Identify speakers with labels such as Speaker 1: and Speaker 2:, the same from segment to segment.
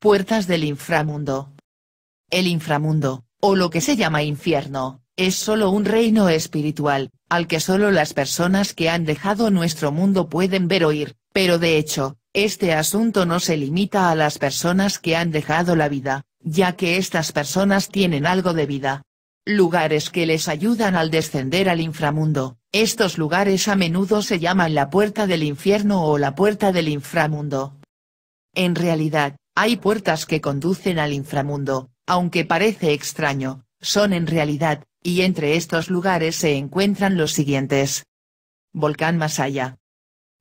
Speaker 1: puertas del inframundo. El inframundo, o lo que se llama infierno, es solo un reino espiritual, al que solo las personas que han dejado nuestro mundo pueden ver o pero de hecho, este asunto no se limita a las personas que han dejado la vida, ya que estas personas tienen algo de vida. Lugares que les ayudan al descender al inframundo, estos lugares a menudo se llaman la puerta del infierno o la puerta del inframundo. En realidad, hay puertas que conducen al inframundo, aunque parece extraño, son en realidad, y entre estos lugares se encuentran los siguientes. Volcán Masaya.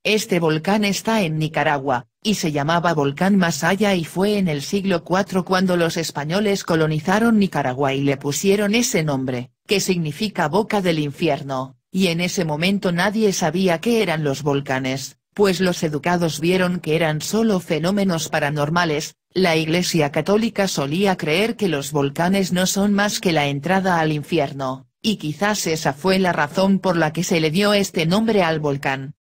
Speaker 1: Este volcán está en Nicaragua, y se llamaba Volcán Masaya y fue en el siglo IV cuando los españoles colonizaron Nicaragua y le pusieron ese nombre, que significa boca del infierno, y en ese momento nadie sabía qué eran los volcanes pues los educados vieron que eran solo fenómenos paranormales, la Iglesia Católica solía creer que los volcanes no son más que la entrada al infierno, y quizás esa fue la razón por la que se le dio este nombre al volcán.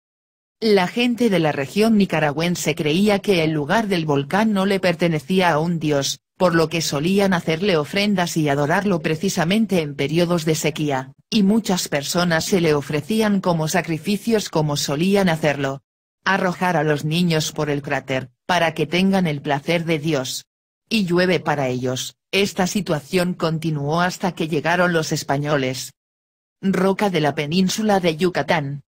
Speaker 1: La gente de la región nicaragüense creía que el lugar del volcán no le pertenecía a un dios, por lo que solían hacerle ofrendas y adorarlo precisamente en periodos de sequía, y muchas personas se le ofrecían como sacrificios como solían hacerlo, arrojar a los niños por el cráter, para que tengan el placer de Dios. Y llueve para ellos, esta situación continuó hasta que llegaron los españoles. Roca de la península de Yucatán.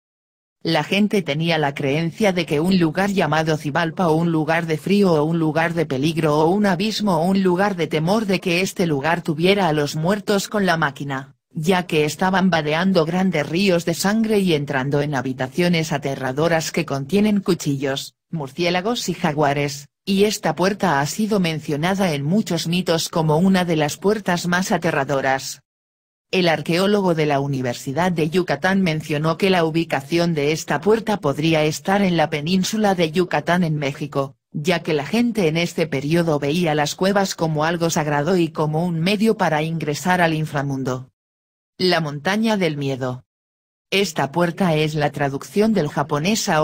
Speaker 1: La gente tenía la creencia de que un lugar llamado Cibalpa o un lugar de frío o un lugar de peligro o un abismo o un lugar de temor de que este lugar tuviera a los muertos con la máquina ya que estaban vadeando grandes ríos de sangre y entrando en habitaciones aterradoras que contienen cuchillos, murciélagos y jaguares, y esta puerta ha sido mencionada en muchos mitos como una de las puertas más aterradoras. El arqueólogo de la Universidad de Yucatán mencionó que la ubicación de esta puerta podría estar en la península de Yucatán en México, ya que la gente en este periodo veía las cuevas como algo sagrado y como un medio para ingresar al inframundo. La montaña del miedo. Esta puerta es la traducción del japonés a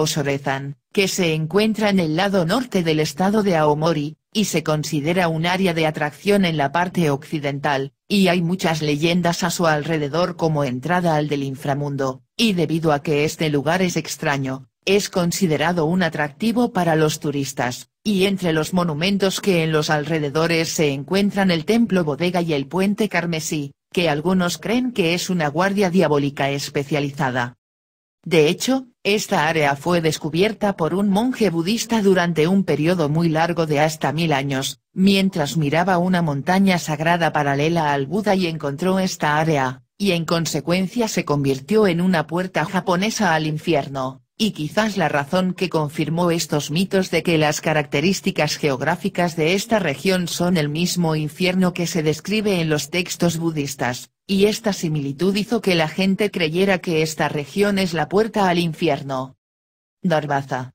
Speaker 1: que se encuentra en el lado norte del estado de Aomori, y se considera un área de atracción en la parte occidental, y hay muchas leyendas a su alrededor como entrada al del inframundo, y debido a que este lugar es extraño, es considerado un atractivo para los turistas, y entre los monumentos que en los alrededores se encuentran el templo bodega y el puente carmesí, que algunos creen que es una guardia diabólica especializada. De hecho, esta área fue descubierta por un monje budista durante un periodo muy largo de hasta mil años, mientras miraba una montaña sagrada paralela al Buda y encontró esta área, y en consecuencia se convirtió en una puerta japonesa al infierno y quizás la razón que confirmó estos mitos de que las características geográficas de esta región son el mismo infierno que se describe en los textos budistas, y esta similitud hizo que la gente creyera que esta región es la puerta al infierno. Darbaza.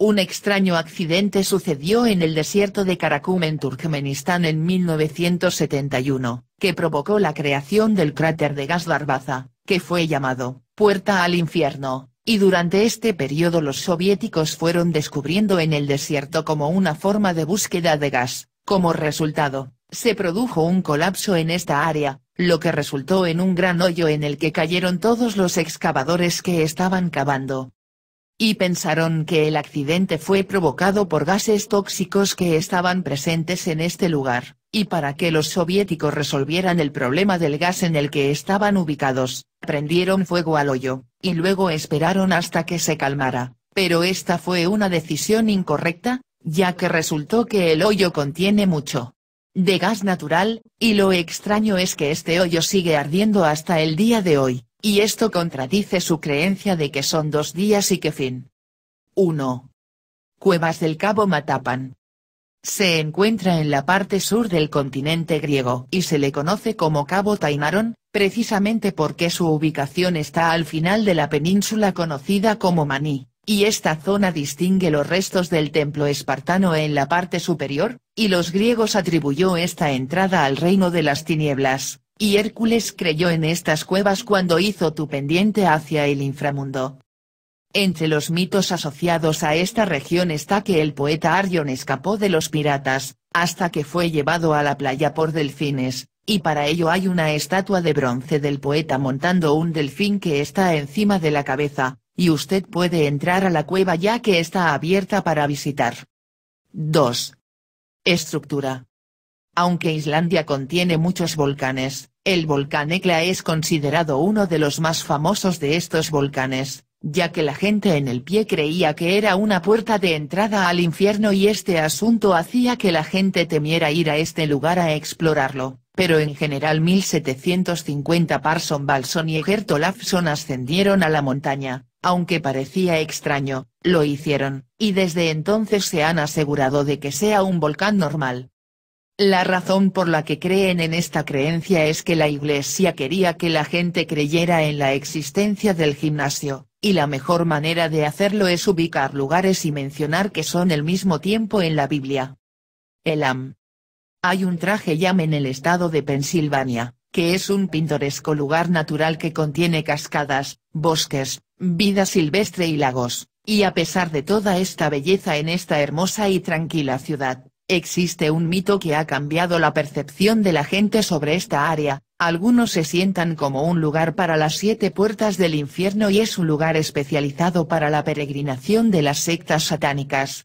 Speaker 1: Un extraño accidente sucedió en el desierto de Karakum en Turkmenistán en 1971, que provocó la creación del cráter de gas Darbaza, que fue llamado, Puerta al Infierno, y durante este periodo los soviéticos fueron descubriendo en el desierto como una forma de búsqueda de gas, como resultado, se produjo un colapso en esta área, lo que resultó en un gran hoyo en el que cayeron todos los excavadores que estaban cavando. Y pensaron que el accidente fue provocado por gases tóxicos que estaban presentes en este lugar, y para que los soviéticos resolvieran el problema del gas en el que estaban ubicados, prendieron fuego al hoyo, y luego esperaron hasta que se calmara, pero esta fue una decisión incorrecta, ya que resultó que el hoyo contiene mucho de gas natural, y lo extraño es que este hoyo sigue ardiendo hasta el día de hoy, y esto contradice su creencia de que son dos días y que fin. 1. Cuevas del Cabo Matapan. Se encuentra en la parte sur del continente griego y se le conoce como Cabo Tainaron, precisamente porque su ubicación está al final de la península conocida como Maní, y esta zona distingue los restos del templo espartano en la parte superior, y los griegos atribuyó esta entrada al reino de las tinieblas, y Hércules creyó en estas cuevas cuando hizo tu pendiente hacia el inframundo. Entre los mitos asociados a esta región está que el poeta Arion escapó de los piratas, hasta que fue llevado a la playa por delfines, y para ello hay una estatua de bronce del poeta montando un delfín que está encima de la cabeza, y usted puede entrar a la cueva ya que está abierta para visitar. 2. Estructura. Aunque Islandia contiene muchos volcanes, el volcán Ekla es considerado uno de los más famosos de estos volcanes, ya que la gente en el pie creía que era una puerta de entrada al infierno y este asunto hacía que la gente temiera ir a este lugar a explorarlo pero en general 1750 Parson Balson y Egert Olafson ascendieron a la montaña, aunque parecía extraño, lo hicieron, y desde entonces se han asegurado de que sea un volcán normal. La razón por la que creen en esta creencia es que la Iglesia quería que la gente creyera en la existencia del gimnasio, y la mejor manera de hacerlo es ubicar lugares y mencionar que son el mismo tiempo en la Biblia. Elam, hay un traje llame en el estado de Pensilvania, que es un pintoresco lugar natural que contiene cascadas, bosques, vida silvestre y lagos, y a pesar de toda esta belleza en esta hermosa y tranquila ciudad, existe un mito que ha cambiado la percepción de la gente sobre esta área, algunos se sientan como un lugar para las siete puertas del infierno y es un lugar especializado para la peregrinación de las sectas satánicas,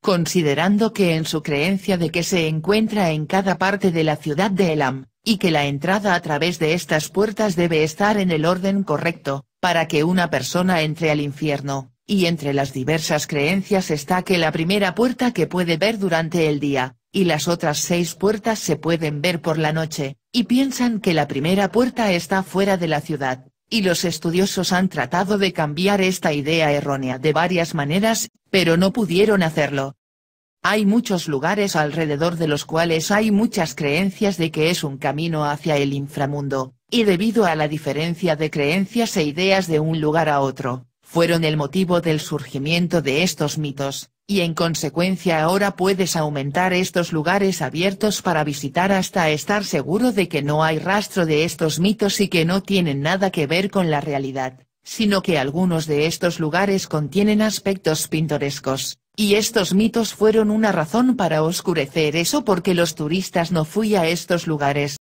Speaker 1: considerando que en su creencia de que se encuentra en cada parte de la ciudad de Elam, y que la entrada a través de estas puertas debe estar en el orden correcto, para que una persona entre al infierno, y entre las diversas creencias está que la primera puerta que puede ver durante el día, y las otras seis puertas se pueden ver por la noche, y piensan que la primera puerta está fuera de la ciudad, y los estudiosos han tratado de cambiar esta idea errónea de varias maneras, pero no pudieron hacerlo. Hay muchos lugares alrededor de los cuales hay muchas creencias de que es un camino hacia el inframundo, y debido a la diferencia de creencias e ideas de un lugar a otro, fueron el motivo del surgimiento de estos mitos y en consecuencia ahora puedes aumentar estos lugares abiertos para visitar hasta estar seguro de que no hay rastro de estos mitos y que no tienen nada que ver con la realidad, sino que algunos de estos lugares contienen aspectos pintorescos, y estos mitos fueron una razón para oscurecer eso porque los turistas no fui a estos lugares.